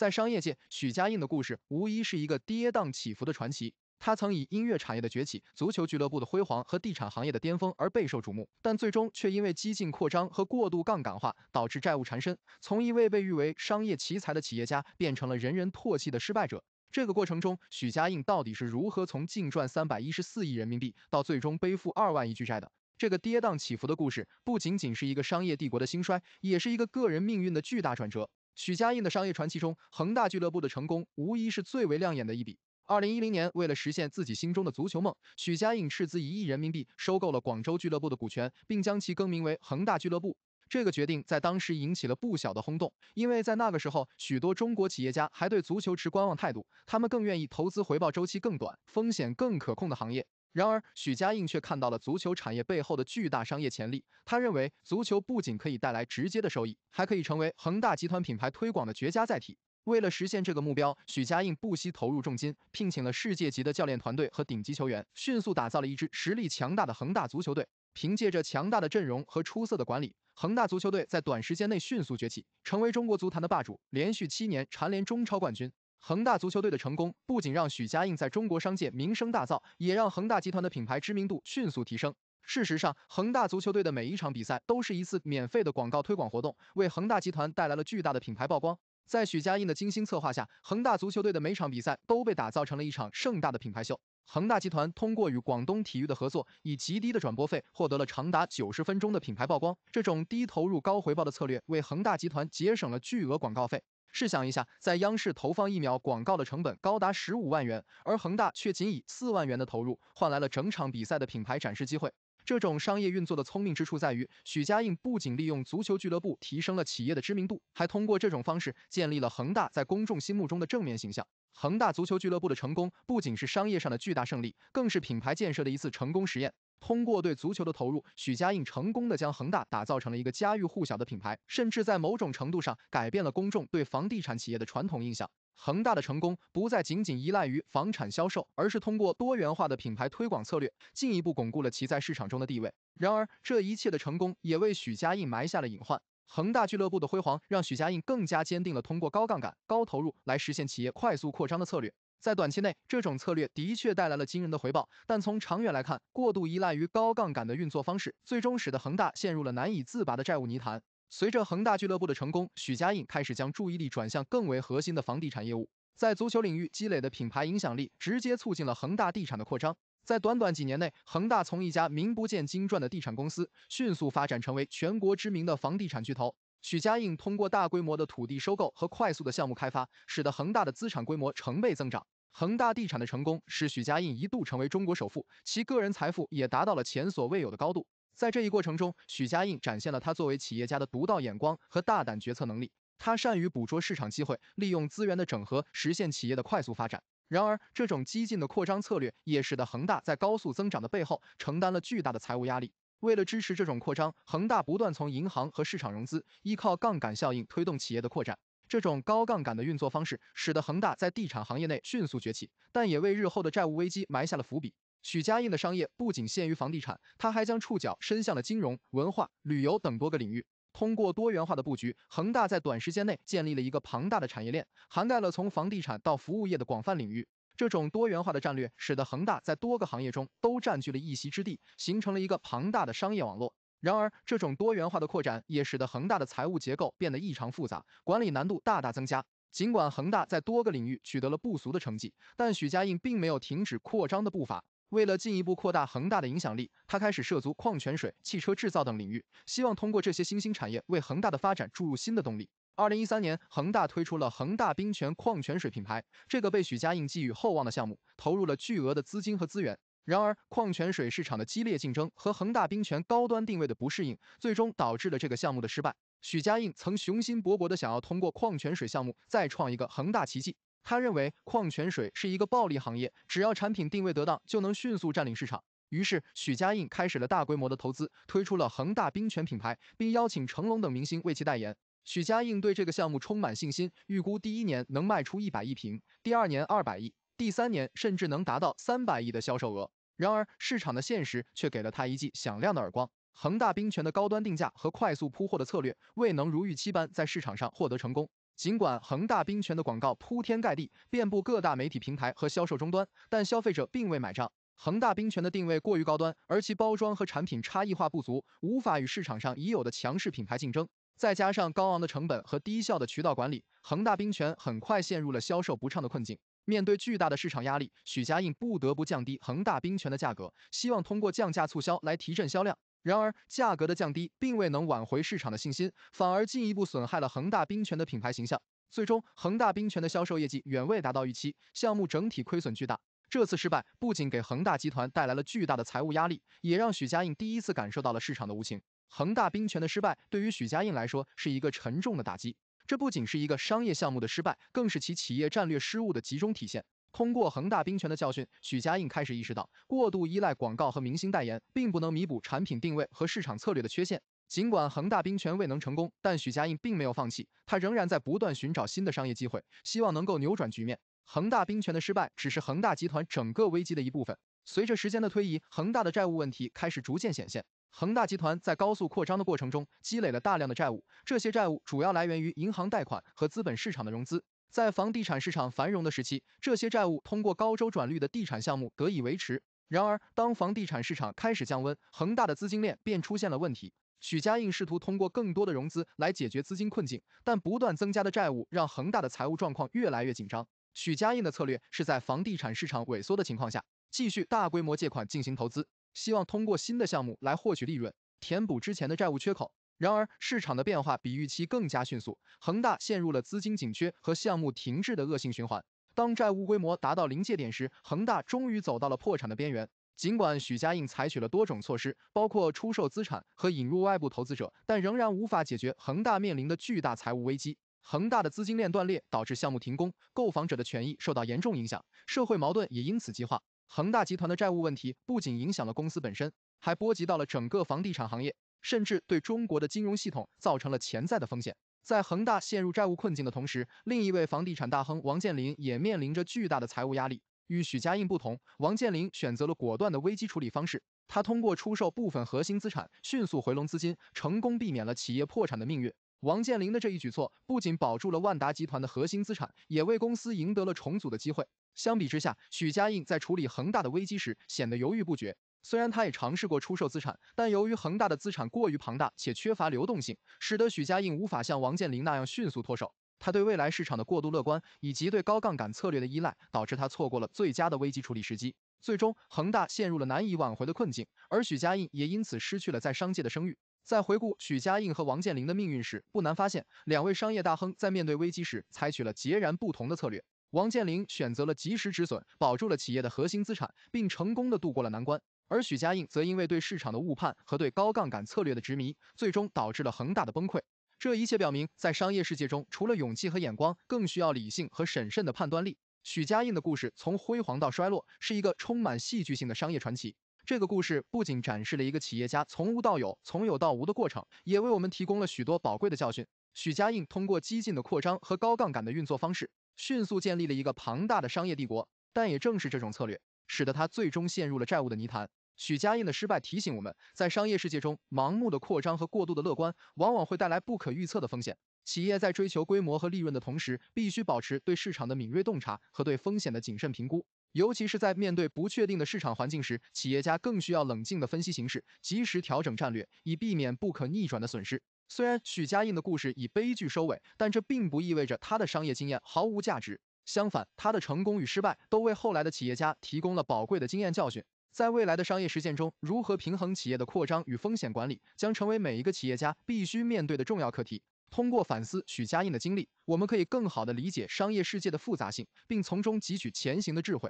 在商业界，许家印的故事无疑是一个跌宕起伏的传奇。他曾以音乐产业的崛起、足球俱乐部的辉煌和地产行业的巅峰而备受瞩目，但最终却因为激进扩张和过度杠杆化导致债务缠身，从一位被誉为商业奇才的企业家变成了人人唾弃的失败者。这个过程中，许家印到底是如何从净赚三百一十四亿人民币到最终背负二万亿巨债的？这个跌宕起伏的故事，不仅仅是一个商业帝国的兴衰，也是一个个人命运的巨大转折。许家印的商业传奇中，恒大俱乐部的成功无疑是最为亮眼的一笔。二零一零年，为了实现自己心中的足球梦，许家印斥资一亿人民币收购了广州俱乐部的股权，并将其更名为恒大俱乐部。这个决定在当时引起了不小的轰动，因为在那个时候，许多中国企业家还对足球持观望态度，他们更愿意投资回报周期更短、风险更可控的行业。然而，许家印却看到了足球产业背后的巨大商业潜力。他认为，足球不仅可以带来直接的收益，还可以成为恒大集团品牌推广的绝佳载体。为了实现这个目标，许家印不惜投入重金，聘请了世界级的教练团队和顶级球员，迅速打造了一支实力强大的恒大足球队。凭借着强大的阵容和出色的管理，恒大足球队在短时间内迅速崛起，成为中国足坛的霸主，连续七年蝉联中超冠军。恒大足球队的成功不仅让许家印在中国商界名声大噪，也让恒大集团的品牌知名度迅速提升。事实上，恒大足球队的每一场比赛都是一次免费的广告推广活动，为恒大集团带来了巨大的品牌曝光。在许家印的精心策划下，恒大足球队的每场比赛都被打造成了一场盛大的品牌秀。恒大集团通过与广东体育的合作，以极低的转播费获得了长达九十分钟的品牌曝光。这种低投入高回报的策略为恒大集团节省了巨额广告费。试想一下，在央视投放一秒广告的成本高达十五万元，而恒大却仅以四万元的投入换来了整场比赛的品牌展示机会。这种商业运作的聪明之处在于，许家印不仅利用足球俱乐部提升了企业的知名度，还通过这种方式建立了恒大在公众心目中的正面形象。恒大足球俱乐部的成功不仅是商业上的巨大胜利，更是品牌建设的一次成功实验。通过对足球的投入，许家印成功的将恒大打造成了一个家喻户晓的品牌，甚至在某种程度上改变了公众对房地产企业的传统印象。恒大的成功不再仅仅依赖于房产销售，而是通过多元化的品牌推广策略，进一步巩固了其在市场中的地位。然而，这一切的成功也为许家印埋下了隐患。恒大俱乐部的辉煌让许家印更加坚定了通过高杠杆、高投入来实现企业快速扩张的策略。在短期内，这种策略的确带来了惊人的回报，但从长远来看，过度依赖于高杠杆的运作方式，最终使得恒大陷入了难以自拔的债务泥潭。随着恒大俱乐部的成功，许家印开始将注意力转向更为核心的房地产业务。在足球领域积累的品牌影响力，直接促进了恒大地产的扩张。在短短几年内，恒大从一家名不见经传的地产公司，迅速发展成为全国知名的房地产巨头。许家印通过大规模的土地收购和快速的项目开发，使得恒大的资产规模成倍增长。恒大地产的成功使许家印一度成为中国首富，其个人财富也达到了前所未有的高度。在这一过程中，许家印展现了他作为企业家的独到眼光和大胆决策能力。他善于捕捉市场机会，利用资源的整合实现企业的快速发展。然而，这种激进的扩张策略也使得恒大在高速增长的背后承担了巨大的财务压力。为了支持这种扩张，恒大不断从银行和市场融资，依靠杠杆效应推动企业的扩展。这种高杠杆的运作方式，使得恒大在地产行业内迅速崛起，但也为日后的债务危机埋下了伏笔。许家印的商业不仅限于房地产，他还将触角伸向了金融、文化旅游等多个领域。通过多元化的布局，恒大在短时间内建立了一个庞大的产业链，涵盖了从房地产到服务业的广泛领域。这种多元化的战略使得恒大在多个行业中都占据了一席之地，形成了一个庞大的商业网络。然而，这种多元化的扩展也使得恒大的财务结构变得异常复杂，管理难度大大增加。尽管恒大在多个领域取得了不俗的成绩，但许家印并没有停止扩张的步伐。为了进一步扩大恒大的影响力，他开始涉足矿泉水、汽车制造等领域，希望通过这些新兴产业为恒大的发展注入新的动力。二零一三年，恒大推出了恒大冰泉矿泉水品牌。这个被许家印寄予厚望的项目，投入了巨额的资金和资源。然而，矿泉水市场的激烈竞争和恒大冰泉高端定位的不适应，最终导致了这个项目的失败。许家印曾雄心勃勃地想要通过矿泉水项目再创一个恒大奇迹。他认为矿泉水是一个暴利行业，只要产品定位得当，就能迅速占领市场。于是，许家印开始了大规模的投资，推出了恒大冰泉品牌，并邀请成龙等明星为其代言。许家印对这个项目充满信心，预估第一年能卖出一百亿瓶，第二年二百亿，第三年甚至能达到三百亿的销售额。然而，市场的现实却给了他一记响亮的耳光。恒大冰泉的高端定价和快速铺货的策略未能如预期般在市场上获得成功。尽管恒大冰泉的广告铺天盖地，遍布各大媒体平台和销售终端，但消费者并未买账。恒大冰泉的定位过于高端，而其包装和产品差异化不足，无法与市场上已有的强势品牌竞争。再加上高昂的成本和低效的渠道管理，恒大冰泉很快陷入了销售不畅的困境。面对巨大的市场压力，许家印不得不降低恒大冰泉的价格，希望通过降价促销来提振销量。然而，价格的降低并未能挽回市场的信心，反而进一步损害了恒大冰泉的品牌形象。最终，恒大冰泉的销售业绩远未达到预期，项目整体亏损巨大。这次失败不仅给恒大集团带来了巨大的财务压力，也让许家印第一次感受到了市场的无情。恒大冰泉的失败对于许家印来说是一个沉重的打击，这不仅是一个商业项目的失败，更是其企业战略失误的集中体现。通过恒大冰泉的教训，许家印开始意识到，过度依赖广告和明星代言并不能弥补产品定位和市场策略的缺陷。尽管恒大冰泉未能成功，但许家印并没有放弃，他仍然在不断寻找新的商业机会，希望能够扭转局面。恒大冰泉的失败只是恒大集团整个危机的一部分。随着时间的推移，恒大的债务问题开始逐渐显现。恒大集团在高速扩张的过程中积累了大量的债务，这些债务主要来源于银行贷款和资本市场的融资。在房地产市场繁荣的时期，这些债务通过高周转率的地产项目得以维持。然而，当房地产市场开始降温，恒大的资金链便出现了问题。许家印试图通过更多的融资来解决资金困境，但不断增加的债务让恒大的财务状况越来越紧张。许家印的策略是在房地产市场萎缩的情况下，继续大规模借款进行投资。希望通过新的项目来获取利润，填补之前的债务缺口。然而，市场的变化比预期更加迅速，恒大陷入了资金紧缺和项目停滞的恶性循环。当债务规模达到临界点时，恒大终于走到了破产的边缘。尽管许家印采取了多种措施，包括出售资产和引入外部投资者，但仍然无法解决恒大面临的巨大财务危机。恒大的资金链断裂导致项目停工，购房者的权益受到严重影响，社会矛盾也因此激化。恒大集团的债务问题不仅影响了公司本身，还波及到了整个房地产行业，甚至对中国的金融系统造成了潜在的风险。在恒大陷入债务困境的同时，另一位房地产大亨王健林也面临着巨大的财务压力。与许家印不同，王健林选择了果断的危机处理方式。他通过出售部分核心资产，迅速回笼资金，成功避免了企业破产的命运。王健林的这一举措不仅保住了万达集团的核心资产，也为公司赢得了重组的机会。相比之下，许家印在处理恒大的危机时显得犹豫不决。虽然他也尝试过出售资产，但由于恒大的资产过于庞大且缺乏流动性，使得许家印无法像王健林那样迅速脱手。他对未来市场的过度乐观以及对高杠杆策略的依赖，导致他错过了最佳的危机处理时机。最终，恒大陷入了难以挽回的困境，而许家印也因此失去了在商界的声誉。在回顾许家印和王健林的命运时，不难发现，两位商业大亨在面对危机时采取了截然不同的策略。王健林选择了及时止损，保住了企业的核心资产，并成功的度过了难关。而许家印则因为对市场的误判和对高杠杆策略的执迷，最终导致了恒大的崩溃。这一切表明，在商业世界中，除了勇气和眼光，更需要理性和审慎的判断力。许家印的故事从辉煌到衰落，是一个充满戏剧性的商业传奇。这个故事不仅展示了一个企业家从无到有、从有到无的过程，也为我们提供了许多宝贵的教训。许家印通过激进的扩张和高杠杆的运作方式。迅速建立了一个庞大的商业帝国，但也正是这种策略，使得他最终陷入了债务的泥潭。许家印的失败提醒我们，在商业世界中，盲目的扩张和过度的乐观，往往会带来不可预测的风险。企业在追求规模和利润的同时，必须保持对市场的敏锐洞察和对风险的谨慎评估，尤其是在面对不确定的市场环境时，企业家更需要冷静的分析形势，及时调整战略，以避免不可逆转的损失。虽然许家印的故事以悲剧收尾，但这并不意味着他的商业经验毫无价值。相反，他的成功与失败都为后来的企业家提供了宝贵的经验教训。在未来的商业实践中，如何平衡企业的扩张与风险管理，将成为每一个企业家必须面对的重要课题。通过反思许家印的经历，我们可以更好地理解商业世界的复杂性，并从中汲取前行的智慧。